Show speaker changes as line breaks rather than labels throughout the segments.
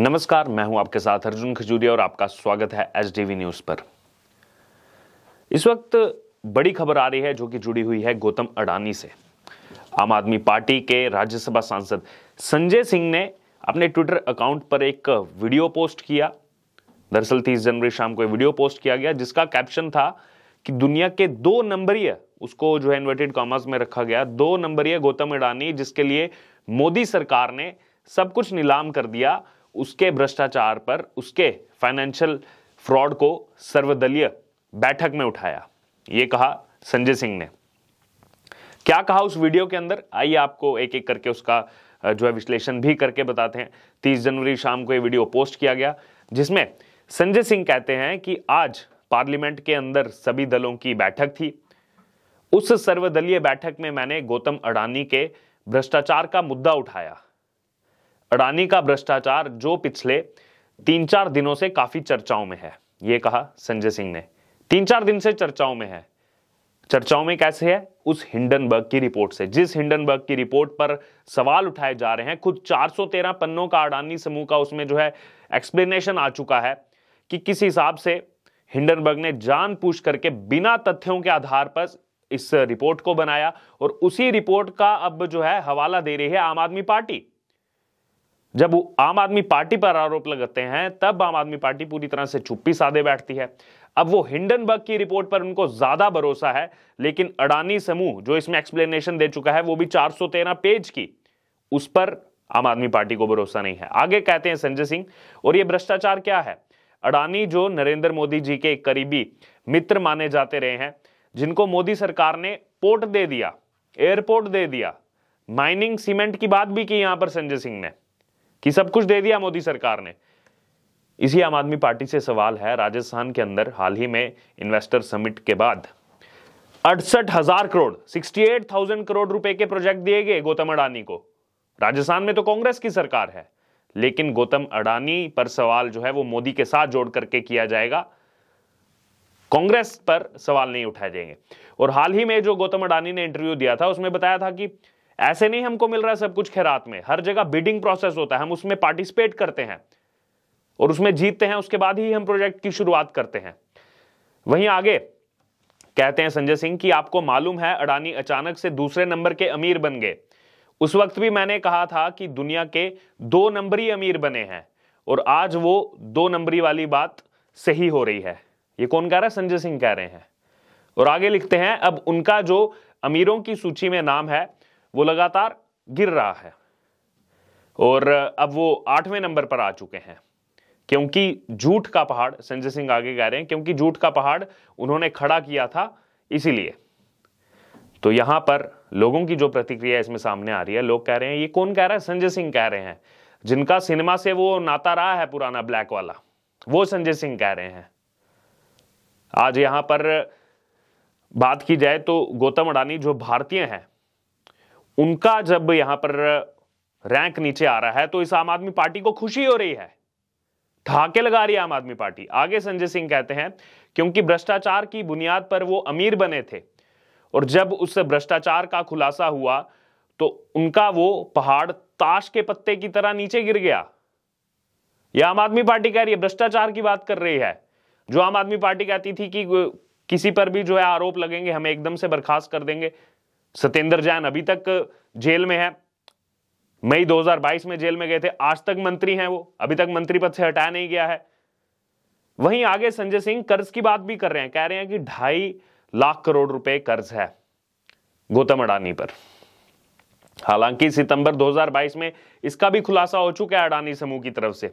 नमस्कार मैं हूं आपके साथ अर्जुन खजूरिया और आपका स्वागत है एच न्यूज पर इस वक्त बड़ी खबर आ रही है जो कि जुड़ी हुई है गौतम अडानी से आम आदमी पार्टी के राज्यसभा सांसद संजय सिंह ने अपने ट्विटर अकाउंट पर एक वीडियो पोस्ट किया दरअसल तीस जनवरी शाम को वीडियो पोस्ट किया गया जिसका कैप्शन था कि दुनिया के दो नंबरीय उसको जो है इन्वर्टेड कॉमर्स में रखा गया दो नंबरीय गौतम अडानी जिसके लिए मोदी सरकार ने सब कुछ नीलाम कर दिया उसके भ्रष्टाचार पर उसके फाइनेंशियल फ्रॉड को सर्वदलीय बैठक में उठाया ये कहा संजय सिंह ने क्या कहा उस वीडियो के अंदर आइए आपको एक एक करके उसका जो है विश्लेषण भी करके बताते हैं तीस जनवरी शाम को ये वीडियो पोस्ट किया गया जिसमें संजय सिंह कहते हैं कि आज पार्लियामेंट के अंदर सभी दलों की बैठक थी उस सर्वदलीय बैठक में मैंने गौतम अडानी के भ्रष्टाचार का मुद्दा उठाया अडानी का भ्रष्टाचार जो पिछले तीन चार दिनों से काफी चर्चाओं में है ये कहा संजय सिंह ने तीन चार दिन से चर्चाओं में है चर्चाओं में कैसे है उस हिंडनबर्ग की रिपोर्ट से जिस हिंडनबर्ग की रिपोर्ट पर सवाल उठाए जा रहे हैं खुद 413 पन्नों का अडानी समूह का उसमें जो है एक्सप्लेनेशन आ चुका है कि किस हिसाब से हिंडनबर्ग ने जान पूछ करके बिना तथ्यों के आधार पर इस रिपोर्ट को बनाया और उसी रिपोर्ट का अब जो है हवाला दे रही है आम आदमी पार्टी जब आम आदमी पार्टी पर आरोप लगाते हैं तब आम आदमी पार्टी पूरी तरह से चुप्पी साधे बैठती है अब वो हिंडनबर्ग की रिपोर्ट पर उनको ज्यादा भरोसा है लेकिन अडानी समूह जो इसमें एक्सप्लेनेशन दे चुका है वो भी 413 पेज की उस पर आम आदमी पार्टी को भरोसा नहीं है आगे कहते हैं संजय सिंह और ये भ्रष्टाचार क्या है अडानी जो नरेंद्र मोदी जी के करीबी मित्र माने जाते रहे हैं जिनको मोदी सरकार ने पोर्ट दे दिया एयरपोर्ट दे दिया माइनिंग सीमेंट की बात भी की यहां पर संजय सिंह ने कि सब कुछ दे दिया मोदी सरकार ने इसी आम आदमी पार्टी से सवाल है राजस्थान के अंदर हाल ही में इन्वेस्टर समिट के बाद अड़सठ हजार crore sixty eight thousand crore रुपए के प्रोजेक्ट दिए गए गौतम अडानी को राजस्थान में तो कांग्रेस की सरकार है लेकिन गौतम अडानी पर सवाल जो है वो मोदी के साथ जोड़ करके किया जाएगा कांग्रेस पर सवाल नहीं उठाए जाएंगे और हाल ही में जो गौतम अडानी ने इंटरव्यू दिया था उसमें बताया था कि ऐसे नहीं हमको मिल रहा है सब कुछ खैरात में हर जगह बिडिंग प्रोसेस होता है हम उसमें पार्टिसिपेट करते हैं और उसमें जीतते हैं उसके बाद ही हम प्रोजेक्ट की शुरुआत करते हैं वहीं आगे कहते हैं संजय सिंह कि आपको मालूम है अडानी अचानक से दूसरे नंबर के अमीर बन गए उस वक्त भी मैंने कहा था कि दुनिया के दो नंबरी अमीर बने हैं और आज वो दो नंबरी वाली बात सही हो रही है ये कौन कह रहा है संजय सिंह कह रहे हैं और आगे लिखते हैं अब उनका जो अमीरों की सूची में नाम है वो लगातार गिर रहा है और अब वो आठवें नंबर पर आ चुके हैं क्योंकि झूठ का पहाड़ संजय सिंह आगे कह रहे हैं क्योंकि झूठ का पहाड़ उन्होंने खड़ा किया था इसीलिए तो यहां पर लोगों की जो प्रतिक्रिया इसमें सामने आ रही है लोग कह रहे हैं ये कौन कह रहा है संजय सिंह कह रहे हैं जिनका सिनेमा से वो नाता रहा है पुराना ब्लैक वाला वो संजय सिंह कह रहे हैं आज यहां पर बात की जाए तो गौतम अडानी जो भारतीय हैं उनका जब यहां पर रैंक नीचे आ रहा है तो इस आम आदमी पार्टी को खुशी हो रही है ठाके लगा रही है आम आदमी पार्टी आगे संजय सिंह कहते हैं क्योंकि भ्रष्टाचार की बुनियाद पर वो अमीर बने थे और जब उस भ्रष्टाचार का खुलासा हुआ तो उनका वो पहाड़ ताश के पत्ते की तरह नीचे गिर गया यह आम आदमी पार्टी कह रही है भ्रष्टाचार की बात कर रही है जो आम आदमी पार्टी कहती थी कि किसी पर भी जो है आरोप लगेंगे हमें एकदम से बर्खास्त कर देंगे सत्येंद्र जैन अभी तक जेल में है मई 2022 में जेल में गए थे आज तक मंत्री हैं वो अभी तक मंत्री पद से हटाया नहीं गया है वहीं आगे संजय सिंह कर्ज की बात भी कर रहे हैं कह रहे हैं कि ढाई लाख करोड़ रुपए कर्ज है गौतम अडानी पर हालांकि सितंबर 2022 में इसका भी खुलासा हो चुका है अडानी समूह की तरफ से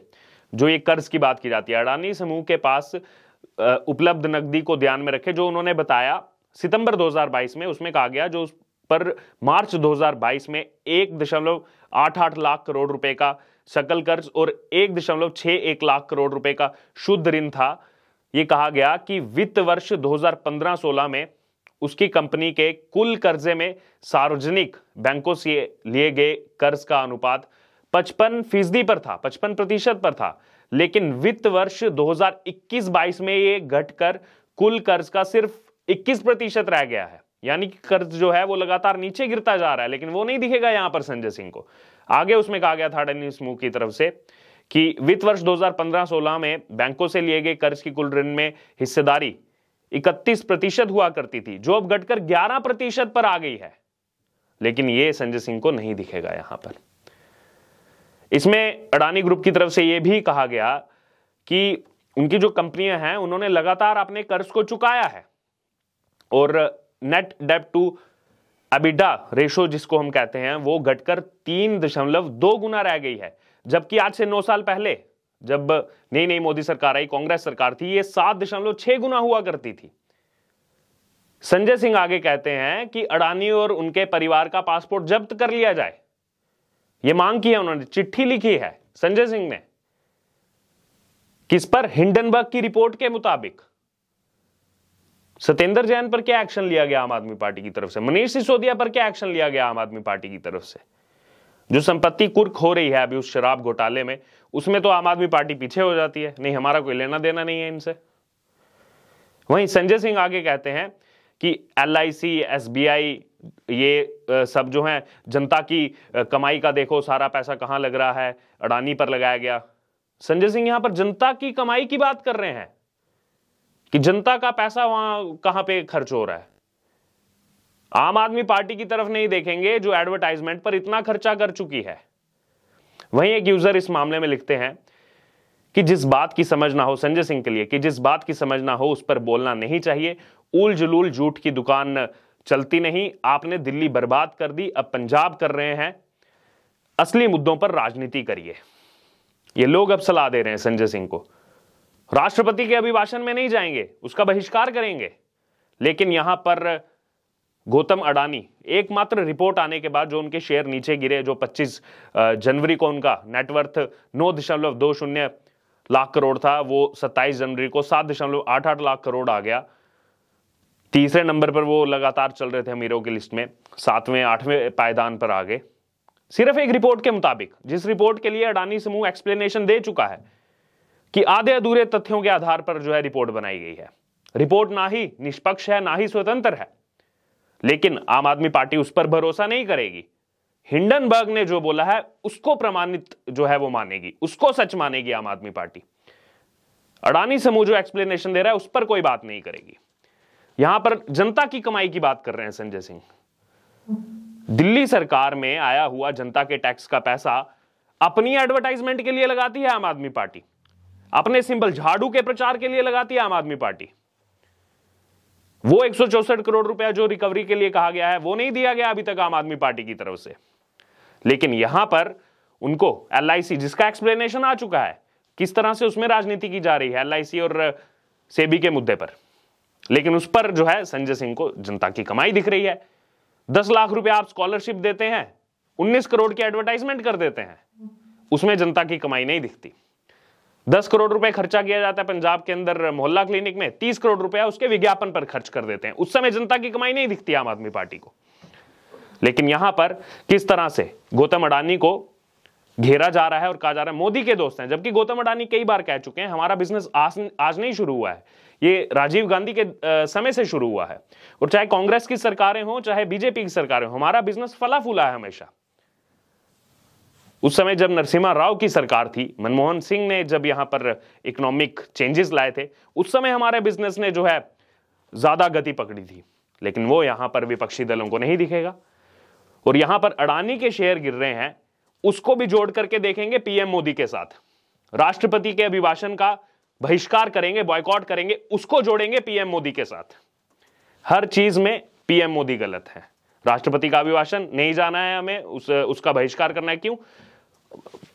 जो ये कर्ज की बात की जाती है अडानी समूह के पास उपलब्ध नकदी को ध्यान में रखे जो उन्होंने बताया सितंबर 2022 में उसमें कहा गया जो पर मार्च 2022 में एक दशमलव आठ आठ लाख करोड़ रुपए का सकल कर्ज और एक दशमलव छ एक लाख करोड़ रुपए का शुद्ध ऋण था यह कहा गया कि वित्त वर्ष 2015-16 में उसकी कंपनी के कुल कर्जे में सार्वजनिक बैंकों से लिए गए कर्ज का अनुपात पचपन फीसदी पर था पचपन प्रतिशत पर था लेकिन वित्त वर्ष 2021-22 में यह घटकर कुल कर्ज का सिर्फ 21 प्रतिशत रह गया है यानी कि कर्ज जो है वो लगातार नीचे गिरता जा रहा है लेकिन वो नहीं दिखेगा यहां पर संजय सिंह को आगे उसमें कहा गया था डनी समूह की तरफ से कि वित्त वर्ष 2015-16 में बैंकों से लिए गए कर्ज की कुल ऋण में हिस्सेदारी 31 प्रतिशत हुआ करती थी जो अब घटकर 11 प्रतिशत पर आ गई है लेकिन यह संजय सिंह को नहीं दिखेगा यहां पर इसमें अडानी ग्रुप की तरफ से यह भी कहा गया कि उनकी जो कंपनियां हैं उन्होंने लगातार अपने कर्ज को चुकाया है और net debt to EBITDA ratio जिसको हम कहते हैं वो घटकर तीन दशमलव दो गुना रह गई है जबकि आज से नौ साल पहले जब नई नई मोदी सरकार आई कांग्रेस सरकार थी ये सात दशमलव छह गुना हुआ करती थी संजय सिंह आगे कहते हैं कि अडानी और उनके परिवार का पासपोर्ट जब्त कर लिया जाए ये मांग की है उन्होंने चिट्ठी लिखी है संजय सिंह ने किस पर हिंडनबर्ग की रिपोर्ट के मुताबिक सत्येंद्र जैन पर क्या एक्शन लिया गया आम आदमी पार्टी की तरफ से मनीष सिसोदिया पर क्या एक्शन लिया गया आम आदमी पार्टी की तरफ से जो संपत्ति कुर्क हो रही है अभी उस शराब घोटाले में उसमें तो आम आदमी पार्टी पीछे हो जाती है नहीं हमारा कोई लेना देना नहीं है इनसे वहीं संजय सिंह आगे कहते हैं कि L I C S B I ये सब जो है जनता की कमाई का देखो सारा पैसा कहां लग रहा है अडानी पर लगाया गया संजय सिंह यहां पर जनता की कमाई की बात कर रहे हैं कि जनता का पैसा वहां कहां पे खर्च हो रहा है आम आदमी पार्टी की तरफ नहीं देखेंगे जो एडवर्टाइजमेंट पर इतना खर्चा कर चुकी है वहीं एक यूजर इस मामले में लिखते हैं कि जिस बात की समझ ना हो संजय सिंह के लिए कि जिस बात की समझ ना हो उस पर बोलना नहीं चाहिए उल जुलूल जूठ की दुकान चलती नहीं आपने दिल्ली बर्बाद कर दी अब पंजाब कर रहे हैं असली मुद्दों पर राजनीति करिए ये लोग अब सलाह दे रहे हैं संजय सिंह को राष्ट्रपति के अभिभाषण में नहीं जाएंगे उसका बहिष्कार करेंगे लेकिन यहां पर गौतम अडानी एकमात्र रिपोर्ट आने के बाद जो उनके शेयर नीचे गिरे जो 25 जनवरी को उनका नेटवर्थ नौ दशमलव दो शून्य लाख करोड़ था वो 27 जनवरी को सात दशमलव आठ आठ लाख करोड़ आ गया तीसरे नंबर पर वो लगातार चल रहे थे अमीरों की लिस्ट में सातवें आठवें पायदान पर आ गए सिर्फ एक रिपोर्ट के मुताबिक जिस रिपोर्ट के लिए अडानी समूह एक्सप्लेनेशन दे चुका है कि आधे अधूरे तथ्यों के आधार पर जो है रिपोर्ट बनाई गई है रिपोर्ट ना ही निष्पक्ष है ना ही स्वतंत्र है लेकिन आम आदमी पार्टी उस पर भरोसा नहीं करेगी हिंडनबर्ग ने जो बोला है उसको प्रमाणित जो है वो मानेगी उसको सच मानेगी आम आदमी पार्टी अडानी समूह जो एक्सप्लेनेशन दे रहा है उस पर कोई बात नहीं करेगी यहां पर जनता की कमाई की बात कर रहे हैं संजय सिंह दिल्ली सरकार में आया हुआ जनता के टैक्स का पैसा अपनी एडवर्टाइजमेंट के लिए लगाती है आम आदमी पार्टी अपने सिंबल झाड़ू के प्रचार के लिए लगाती है आम आदमी पार्टी वो एक करोड़ रुपया जो रिकवरी के लिए कहा गया है वो नहीं दिया गया अभी तक आम आदमी पार्टी की तरफ से लेकिन यहां पर उनको एल जिसका एक्सप्लेनेशन आ चुका है किस तरह से उसमें राजनीति की जा रही है एल और सेबी के मुद्दे पर लेकिन उस पर जो है संजय सिंह को जनता की कमाई दिख रही है दस लाख रुपए आप स्कॉलरशिप देते हैं उन्नीस करोड़ की एडवर्टाइजमेंट कर देते हैं उसमें जनता की कमाई नहीं दिखती दस करोड़ रुपए खर्चा किया जाता है पंजाब के अंदर मोहल्ला क्लिनिक में तीस करोड़ रुपया उसके विज्ञापन पर खर्च कर देते हैं उस समय जनता की कमाई नहीं दिखती आम आदमी पार्टी को लेकिन यहां पर किस तरह से गौतम अडानी को घेरा जा रहा है और कहा जा रहा है मोदी के दोस्त हैं जबकि गौतम अडानी कई बार कह चुके हैं हमारा बिजनेस आज आज नहीं शुरू हुआ है ये राजीव गांधी के समय से शुरू हुआ है और चाहे कांग्रेस की सरकारें हों चाहे बीजेपी की सरकारें हों हमारा बिजनेस फला फूला है हमेशा उस समय जब नरसिम्हा राव की सरकार थी मनमोहन सिंह ने जब यहां पर इकोनॉमिक चेंजेस लाए थे उस समय हमारे बिजनेस ने जो है ज़्यादा गति पकड़ी थी लेकिन वो यहां पर विपक्षी दलों को नहीं दिखेगा और यहां पर अडानी के शेयर गिर रहे हैं उसको भी जोड़ करके देखेंगे पीएम मोदी के साथ राष्ट्रपति के अभिभाषण का बहिष्कार करेंगे बॉयकॉट करेंगे उसको जोड़ेंगे पीएम मोदी के साथ हर चीज में पीएम मोदी गलत है राष्ट्रपति का अभिभाषण नहीं जाना है हमें उस उसका बहिष्कार करना है क्यों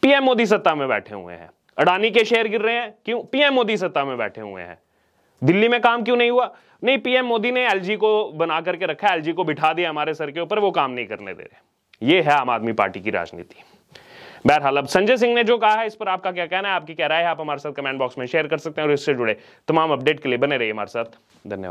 पीएम मोदी सत्ता में बैठे हुए हैं अडानी के शेयर गिर रहे हैं क्यों पीएम मोदी सत्ता में बैठे हुए हैं दिल्ली में काम क्यों नहीं हुआ नहीं पीएम मोदी ने एलजी को बना करके रखा है एलजी को बिठा दिया हमारे सर के ऊपर वो काम नहीं करने दे रहे ये है आम आदमी पार्टी की राजनीति बहरहाल अब संजय सिंह ने जो कहा है इस पर आपका क्या कहना है आपकी क्या राय है आप हमारे साथ कमेंट बॉक्स में शेयर कर सकते हैं और इससे जुड़े तमाम अपडेट के लिए बने रहिए हमारे साथ धन्यवाद